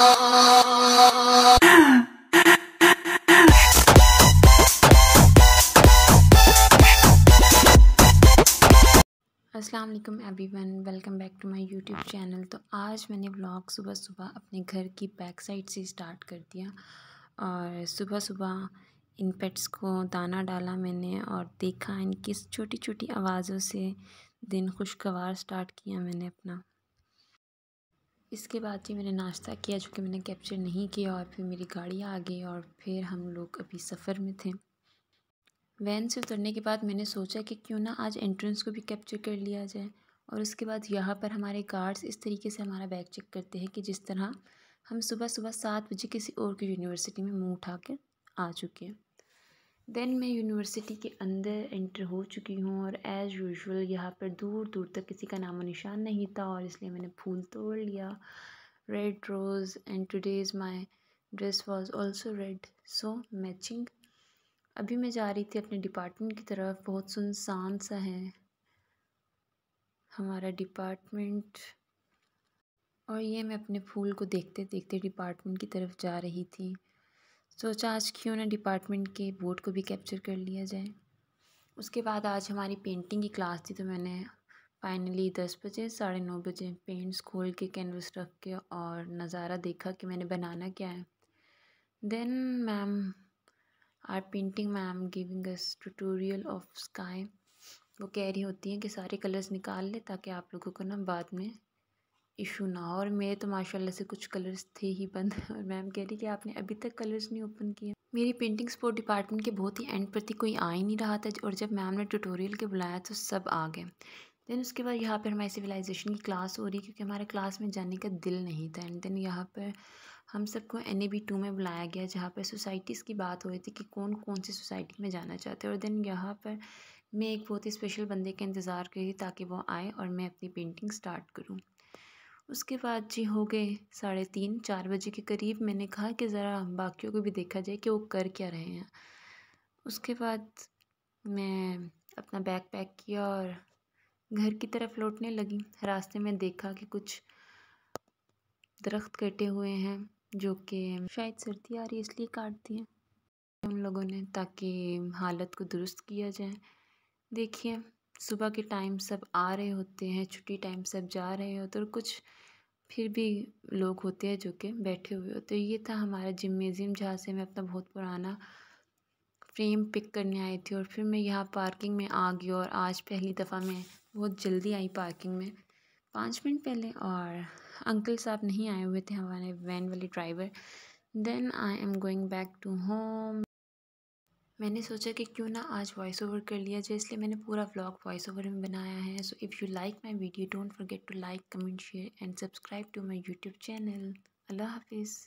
अस्सलाम वालेकुम everyone welcome back to my YouTube channel तो आज मैंने व्लॉग सुबह सुबह अपने घर की बैक साइड से स्टार्ट कर दिया और सुबह सुबह इन पेट्स को दाना डाला मैंने और देखा इनकी छोटी छोटी आवाज़ों से दिन खुशगवार स्टार्ट किया मैंने अपना इसके बाद जी मैंने नाश्ता किया जो कि मैंने कैप्चर नहीं किया और फिर मेरी गाड़ी आ गई और फिर हम लोग अभी सफ़र में थे वैन से उतरने के बाद मैंने सोचा कि क्यों ना आज एंट्रेंस को भी कैप्चर कर लिया जाए और उसके बाद यहाँ पर हमारे गार्ड्स इस तरीके से हमारा बैग चेक करते हैं कि जिस तरह हम सुबह सुबह सात बजे किसी और की यूनिवर्सिटी में मुँह उठा कर आ चुके हैं देन मैं यूनिवर्सिटी के अंदर एंटर हो चुकी हूँ और एज़ यूजुअल यहाँ पर दूर दूर तक किसी का नामो निशान नहीं था और इसलिए मैंने फूल तोड़ लिया red rose and today is my dress was also red so matching अभी मैं जा रही थी अपने डिपार्टमेंट की तरफ बहुत सुनसान सा है हमारा डिपार्टमेंट और ये मैं अपने फूल को देखते देखते डिपार्टमेंट की तरफ जा रही थी सोचा आज क्यों ना डिपार्टमेंट के बोर्ड को भी कैप्चर कर लिया जाए उसके बाद आज हमारी पेंटिंग की क्लास थी तो मैंने फाइनली दस बजे साढ़े नौ बजे पेंट्स खोल के कैनवस रख के और नज़ारा देखा कि मैंने बनाना क्या है then ma'am are painting ma'am giving us tutorial of sky वो कह रही होती हैं कि सारे कलर्स निकाल ले ताकि आप लोगों को ना बाद में इशू ना हो और मेरे तो माशाल्लाह से कुछ कलर्स थे ही बंद और मैम कह रही कि आपने अभी तक कलर्स नहीं ओपन किए मेरी पेंटिंग स्पोर्ट डिपार्टमेंट के बहुत ही एंड पर थी कोई आ ही नहीं रहा था और जब मैम ने ट्यूटोरियल के बुलाया तो सब आ गए देन उसके बाद यहाँ पर हमारी सिविलाइजेशन की क्लास हो रही क्योंकि हमारे क्लास में जाने का दिल नहीं था एंड देन यहाँ पर हम सबको एन ए बी टू में बुलाया गया जहाँ पर सोसाइटीज़ की बात हो रही थी कि कौन कौन सी सोसाइटी में जाना चाहते हैं और देन यहाँ पर मैं एक बहुत ही स्पेशल बंदे का इंतज़ार कर रही थी ताकि वो आए और मैं अपनी पेंटिंग स्टार्ट करूँ उसके बाद जी हो गए साढ़े तीन चार बजे के करीब मैंने कहा कि ज़रा बाकियों को भी देखा जाए कि वो कर क्या रहे हैं उसके बाद मैं अपना बैग पैक किया और घर की तरफ लौटने लगी रास्ते में देखा कि कुछ दरख्त कटे हुए हैं जो कि शायद सर्दी आ रही है इसलिए काट दिए उन लोगों ने ताकि हालत को दुरुस्त किया जाए देखिए सुबह के टाइम सब आ रहे होते हैं छुट्टी टाइम सब जा रहे होते और कुछ फिर भी लोग होते हैं जो कि बैठे हुए होते हैं ये था हमारा जिम्नेज़ियम जहाँ से मैं अपना बहुत पुराना फ्रेम पिक करने आई थी और फिर मैं यहाँ पार्किंग में आ गई और आज पहली दफ़ा मैं बहुत जल्दी आई पार्किंग में पाँच मिनट पहले और अंकल साहब नहीं आए हुए थे हमारे वैन वाले driver then I am going back to home मैंने सोचा कि क्यों ना आज वॉइस ओवर कर लिया जाए इसलिए मैंने पूरा व्लॉग वॉइस ओवर में बनाया है so if you like my video don't forget to like comment share and subscribe to my YouTube channel अल्लाह हाफिज़